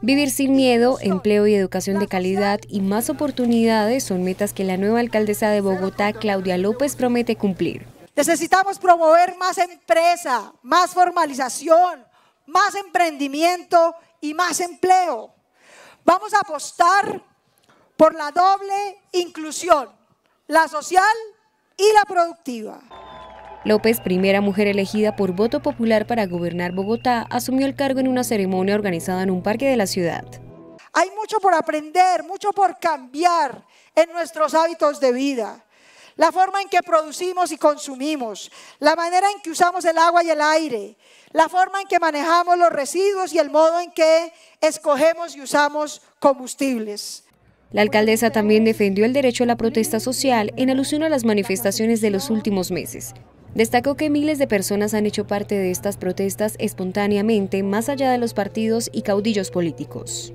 Vivir sin miedo, empleo y educación de calidad y más oportunidades son metas que la nueva alcaldesa de Bogotá, Claudia López, promete cumplir. Necesitamos promover más empresa, más formalización, más emprendimiento y más empleo. Vamos a apostar por la doble inclusión, la social y la productiva. López, primera mujer elegida por voto popular para gobernar Bogotá, asumió el cargo en una ceremonia organizada en un parque de la ciudad. Hay mucho por aprender, mucho por cambiar en nuestros hábitos de vida. La forma en que producimos y consumimos, la manera en que usamos el agua y el aire, la forma en que manejamos los residuos y el modo en que escogemos y usamos combustibles. La alcaldesa también defendió el derecho a la protesta social en alusión a las manifestaciones de los últimos meses, Destacó que miles de personas han hecho parte de estas protestas espontáneamente más allá de los partidos y caudillos políticos.